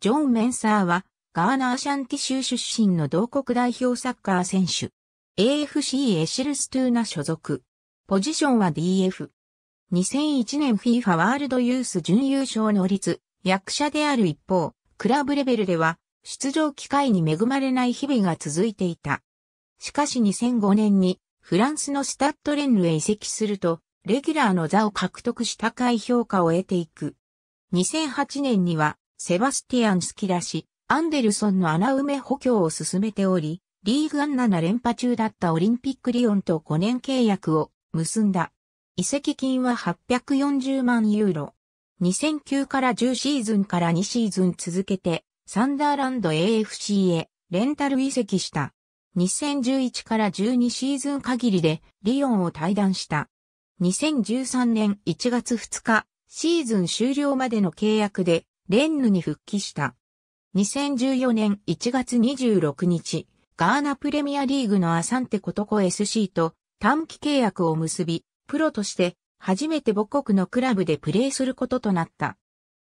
ジョン・メンサーは、ガーナ・アシャンティ州出身の同国代表サッカー選手。AFC エシルストゥーナ所属。ポジションは DF。2001年 FIFA ワールドユース準優勝の率、役者である一方、クラブレベルでは、出場機会に恵まれない日々が続いていた。しかし2005年に、フランスのスタッドレンヌへ移籍すると、レギュラーの座を獲得し高い評価を得ていく。2008年には、セバスティアン・スキラ氏、アンデルソンの穴埋め補強を進めており、リーグアン7連覇中だったオリンピックリオンと5年契約を結んだ。移籍金は840万ユーロ。2009から10シーズンから2シーズン続けて、サンダーランド AFC へレンタル移籍した。2011から12シーズン限りでリオンを退団した。2013年1月2日、シーズン終了までの契約でレンヌに復帰した。2014年1月26日、ガーナプレミアリーグのアサンテコトコ SC と短期契約を結び、プロとして初めて母国のクラブでプレーすることとなった。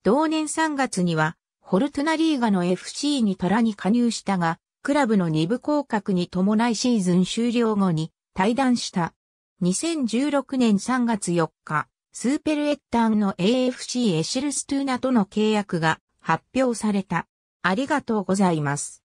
同年3月には、ホルトゥナリーガの FC に虎に加入したが、クラブの2部降格に伴いシーズン終了後に退団した。2016年3月4日、スーペルエッタンの AFC エシルストゥーナとの契約が発表された。ありがとうございます。